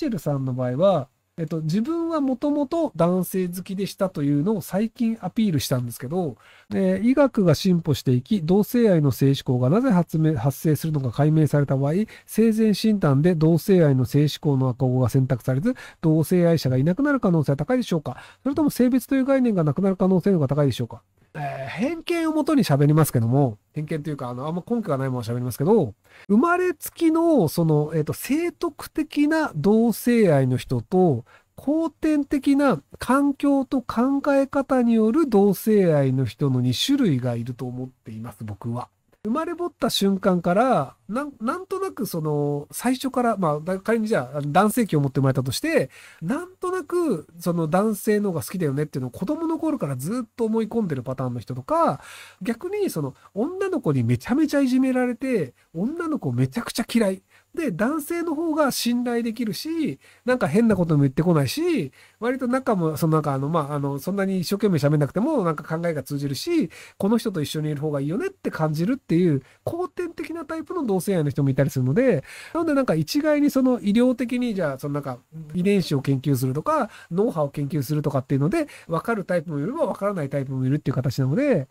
チェルさんの場合は、えっと、自分はもともと男性好きでしたというのを最近アピールしたんですけど、えー、医学が進歩していき、同性愛の性思考がなぜ発明発生するのか解明された場合、生前診断で同性愛の性思考の赤子が選択されず、同性愛者がいなくなる可能性は高いでしょうかそれとも性別という概念がなくなる可能性の方が高いでしょうかえー、偏見をもとに喋りますけども、偏見というか、あの、あんま根拠がないものを喋りますけど、生まれつきの、その、えっ、ー、と、生徳的な同性愛の人と、後天的な環境と考え方による同性愛の人の2種類がいると思っています、僕は。生まれぼった瞬間からな、なんとなくその、最初から、まあ、仮にじゃあ、男性器を持って生まれたとして、なんとなく、その男性の方が好きだよねっていうのを子供の頃からずっと思い込んでるパターンの人とか、逆にその、女の子にめちゃめちゃいじめられて、女の子めちゃくちゃ嫌い。で、男性の方が信頼できるし、なんか変なことも言ってこないし、割と仲も、そのなんかあの、まあ、あの、そんなに一生懸命喋んなくても、なんか考えが通じるし、この人と一緒にいる方がいいよねって感じるっていう、後天的なタイプの同性愛の人もいたりするので、なのでなんか一概にその医療的に、じゃあ、そのなんか遺伝子を研究するとか、脳波を研究するとかっていうので、分かるタイプもいれば分からないタイプもいるっていう形なので、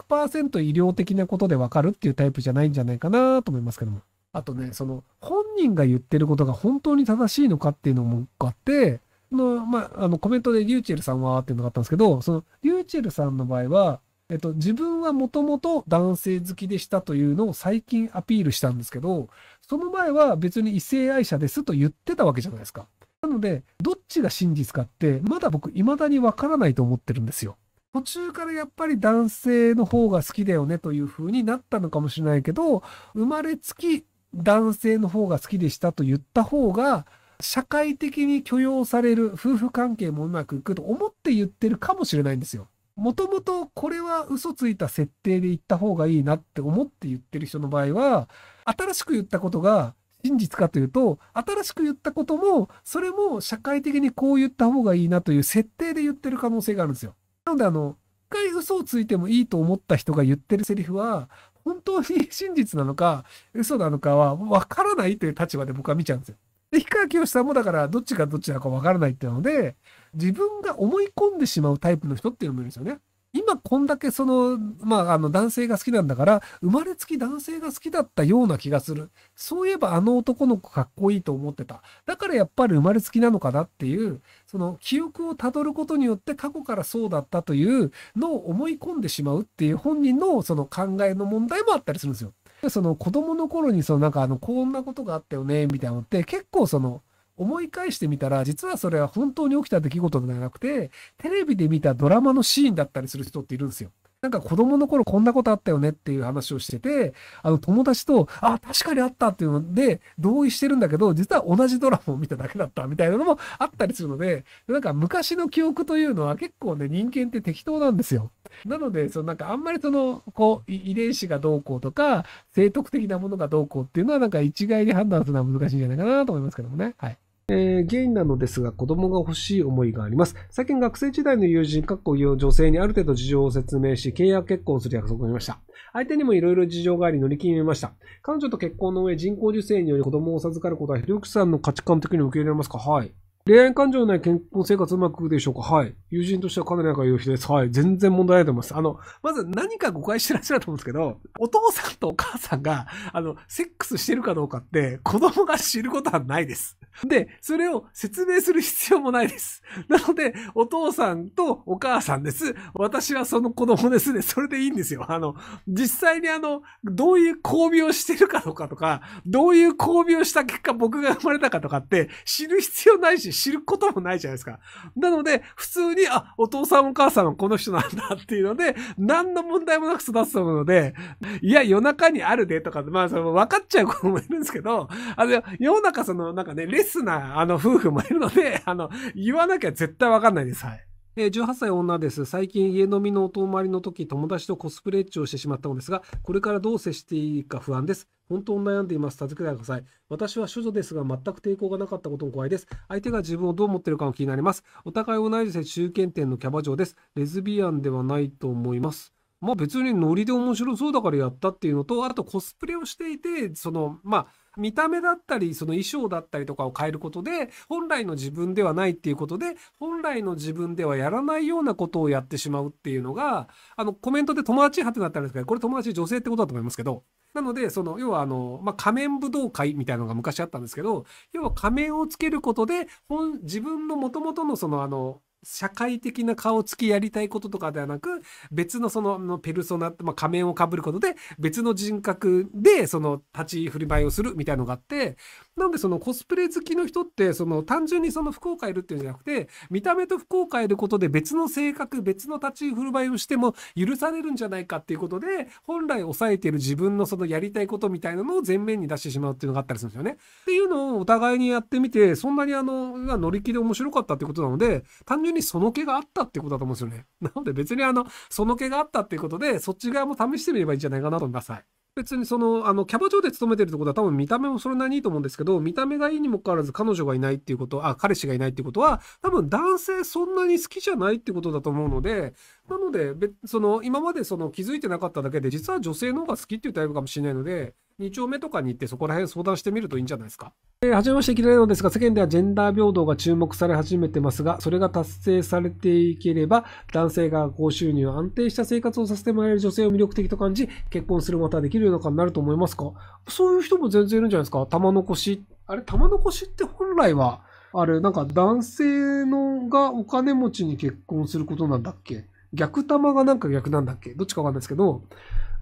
100%医療的なことで分かるっていうタイプじゃないんじゃないかなと思いますけども。あとね、その本人が言ってることが本当に正しいのかっていうのもあって、の、まあ、あの、コメントでリューチェルさんはっていうのがあったんですけど、その、リューチェルさんの場合は、えっと、自分はもともと男性好きでしたというのを最近アピールしたんですけど、その前は別に異性愛者ですと言ってたわけじゃないですか。なので、どっちが真実かって、まだ僕未だにわからないと思ってるんですよ。途中からやっぱり男性の方が好きだよねという風になったのかもしれないけど、生まれつき男性の方が好きでしたと言った方が、社会的に許容される夫婦関係もうまくいくと思って言ってるかもしれないんですよ。もともとこれは嘘ついた設定で言った方がいいなって思って言ってる人の場合は、新しく言ったことが真実かというと、新しく言ったことも、それも社会的にこう言った方がいいなという設定で言ってる可能性があるんですよ。なのであの、一回嘘をついてもいいと思った人が言ってるセリフは、本当に真実なのか、嘘なのかは、わからないという立場で僕は見ちゃうんですよ。で、氷川きよしさんもだから、どっちがどっちなのかわからないっていうので、自分が思い込んでしまうタイプの人っていうのもいるんですよね。今こんだけその、まあ、あの男性が好きなんだから、生まれつき男性が好きだったような気がする。そういえばあの男の子かっこいいと思ってた。だからやっぱり生まれつきなのかなっていう、その記憶をたどることによって過去からそうだったというのを思い込んでしまうっていう本人のその考えの問題もあったりするんですよ。でその子供の頃にそのなんかあのこんなことがあったよねみたいなのって結構その思い返してみたら、実はそれは本当に起きた出来事ではなくて、テレビで見たドラマのシーンだったりする人っているんですよ。なんか子供の頃こんなことあったよねっていう話をしてて、あの友達と、あ、確かにあったっていうので同意してるんだけど、実は同じドラマを見ただけだったみたいなのもあったりするので、なんか昔の記憶というのは結構ね、人間って適当なんですよ。なので、そのなんかあんまりその、こう、遺伝子がどうこうとか、生徳的なものがどうこうっていうのはなんか一概に判断するのは難しいんじゃないかなと思いますけどもね。はい。えー、因なのですが、子供が欲しい思いがあります。最近学生時代の友人、かっこ女性にある程度事情を説明し、契約結婚する約束をしました。相手にもいろいろ事情があり乗り切りました。彼女と結婚の上、人工授精により子供を授かることは、ひろゆきさんの価値観的に受け入れられますかはい。恋愛感情のない健康生活うまくいくでしょうかはい。友人としてはかなり仲良いです。はい。全然問題ないと思います。あの、まず何か誤解してらっしゃると思うんですけど、お父さんとお母さんが、あの、セックスしてるかどうかって、子供が知ることはないです。で、それを説明する必要もないです。なので、お父さんとお母さんです。私はその子供ですね。それでいいんですよ。あの、実際にあの、どういう交尾をしてるかとかとか、どういう交尾をした結果僕が生まれたかとかって知る必要ないし、知ることもないじゃないですか。なので、普通に、あ、お父さんお母さんはこの人なんだっていうので、何の問題もなく育つと思うので、いや、夜中にあるでとか、まあ、その分かっちゃう子もいるんですけど、あの、世の中その、なんかね、レリスー、あの、夫婦もいるので、あの、言わなきゃ絶対わかんないです。はい。え18歳女です。最近家飲みのお泊まりの時、友達とコスプレッチをしてしまったのですが、これからどう接していいか不安です。本当に悩んでいます。助けてください。私は処女ですが、全く抵抗がなかったことも怖いです。相手が自分をどう思ってるかも気になります。お互い同じです中堅店のキャバ嬢です。レズビアンではないと思います。まあ別にノリで面白そうだからやったっていうのと、あとコスプレをしていて、その、まあ、見た目だったり、その衣装だったりとかを変えることで、本来の自分ではないっていうことで、本来の自分ではやらないようなことをやってしまうっていうのが、あの、コメントで友達派ってなったんですけど、これ友達女性ってことだと思いますけど、なので、その、要はあの、まあ、仮面武道会みたいなのが昔あったんですけど、要は仮面をつけることで、本、自分の元々のそのあの、社会的な顔つきやりたいこととかではなく、別のその、ペルソナ、まあ、仮面をかぶることで、別の人格で、その、立ち振る舞いをするみたいのがあって、なんでそのコスプレ好きの人って、その、単純にその福岡いるっていうんじゃなくて、見た目と福岡いることで別の性格、別の立ち振る舞いをしても許されるんじゃないかっていうことで、本来抑えている自分のそのやりたいことみたいなのを前面に出してしまうっていうのがあったりするんですよね。っていうのをお互いにやってみて、そんなにあの、乗り気で面白かったってことなので、単純にその気があったってことだと思うんですよね。なので別にあの、その気があったっていうことで、そっち側も試してみればいいんじゃないかなと思います。はい別にその、あの、キャバ嬢で勤めてるってことは多分見た目もそれなりにいいと思うんですけど、見た目がいいにもかかわらず彼女がいないっていうこと、あ、彼氏がいないっていうことは、多分男性そんなに好きじゃないってことだと思うので、なので、その、今までその気づいてなかっただけで、実は女性の方が好きっていうタイプかもしれないので、2丁目とかに行ってそこら辺相談してみるといいんじゃないですか。えー、初めまして、いきなりのですが、世間ではジェンダー平等が注目され始めてますが、それが達成されていければ、男性が高収入、安定した生活をさせてもらえる女性を魅力的と感じ、結婚するまたできるうな中になると思いますかそういう人も全然いるんじゃないですか玉残し。あれ、玉残しって本来は、あれ、なんか男性のがお金持ちに結婚することなんだっけ逆玉がなんか逆なんだっけどっちかわかんないですけど、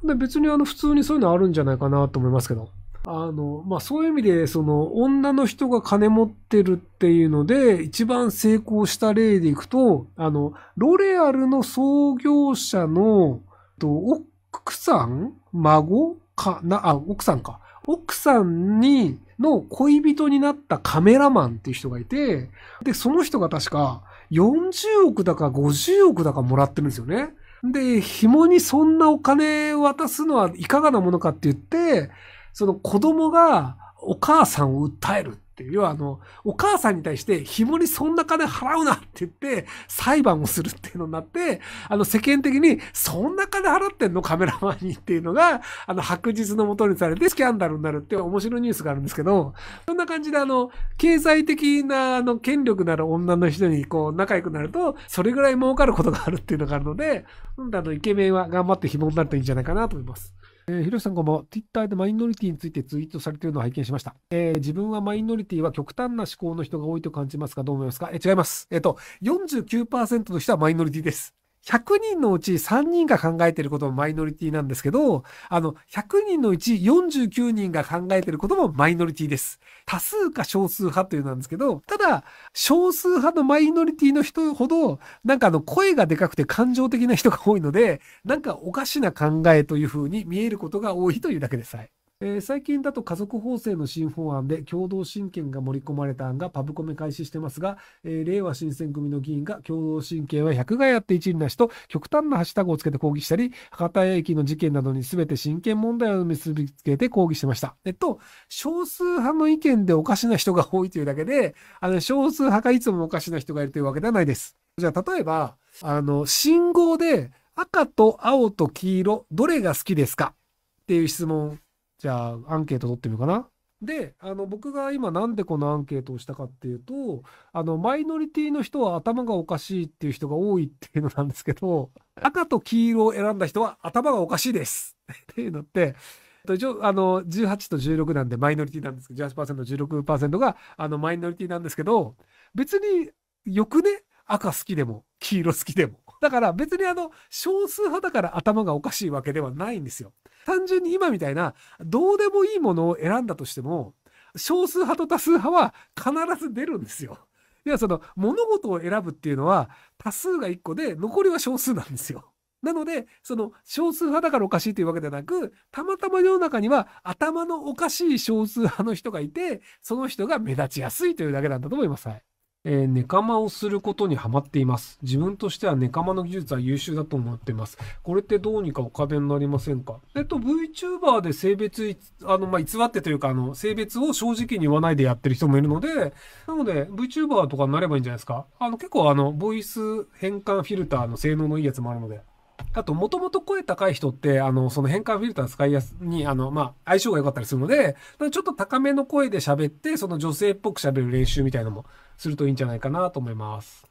で、別にあの、普通にそういうのあるんじゃないかなと思いますけど。あの、まあ、そういう意味で、その、女の人が金持ってるっていうので、一番成功した例でいくと、あの、ロレアルの創業者の、と、奥さん孫かな、あ、奥さんか。奥さんに、の恋人になったカメラマンっていう人がいて、で、その人が確か40億だか50億だかもらってるんですよね。で、紐にそんなお金渡すのはいかがなものかって言って、その子供がお母さんを訴えるていう、要はあの、お母さんに対して、紐にそんな金払うなって言って、裁判をするっていうのになって、あの、世間的に、そんな金払ってんのカメラマンにっていうのが、あの、白日のもとにされて、スキャンダルになるっていう面白いニュースがあるんですけど、そんな感じであの、経済的な、あの、権力なる女の人に、こう、仲良くなると、それぐらい儲かることがあるっていうのがあるので、うん、あの、イケメンは頑張って紐になるといいんじゃないかなと思います。えー、ひろしさんこんばんは。Twitter でマイノリティについてツイートされているのを拝見しました。えー、自分はマイノリティは極端な思考の人が多いと感じますかどう思いますかえー、違います。えっ、ー、と、49%の人はマイノリティです。100人のうち3人が考えていることもマイノリティなんですけど、あの、100人のうち49人が考えていることもマイノリティです。多数か少数派というなんですけど、ただ、少数派のマイノリティの人ほど、なんかあの、声がでかくて感情的な人が多いので、なんかおかしな考えというふうに見えることが多いというだけです。えー、最近だと家族法制の新法案で共同親権が盛り込まれた案がパブコメ開始してますが、えー、令和新選組の議員が共同親権は百害あって一理なしと極端なハッシュタグをつけて抗議したり、博多駅の事件などに全て親権問題を結びつけて抗議してました。えっと、少数派の意見でおかしな人が多いというだけで、あの、少数派がいつもおかしな人がいるというわけではないです。じゃあ、例えば、あの、信号で赤と青と黄色、どれが好きですかっていう質問じゃあアンケート取ってみようかな。で、あの、僕が今なんでこのアンケートをしたかっていうと、あの、マイノリティの人は頭がおかしいっていう人が多いっていうのなんですけど、赤と黄色を選んだ人は頭がおかしいです っていうのって、一応、あの、18と16なんでマイノリティなんですけど、18%、16%が、あの、マイノリティなんですけど、別によくね赤好きでも、黄色好きでも。だから別にあの、少数派だから頭がおかしいわけではないんですよ。単純に今みたいな、どうでもいいものを選んだとしても、少数派と多数派は必ず出るんですよ。いや、その、物事を選ぶっていうのは、多数が1個で、残りは少数なんですよ。なので、その少数派だからおかしいというわけではなく、たまたま世の中には頭のおかしい少数派の人がいて、その人が目立ちやすいというだけなんだと思います。はいえー、ネカマをすることにハマっています。自分としてはネカマの技術は優秀だと思っています。これってどうにかお金になりませんかえっと、VTuber で性別、あの、まあ、偽ってというか、あの、性別を正直に言わないでやってる人もいるので、なので、VTuber とかになればいいんじゃないですかあの、結構あの、ボイス変換フィルターの性能のいいやつもあるので。あと、もともと声高い人って、あの、その変換フィルター使いやす、に、あの、まあ、相性が良かったりするので、ちょっと高めの声で喋って、その女性っぽく喋る練習みたいなのもするといいんじゃないかなと思います。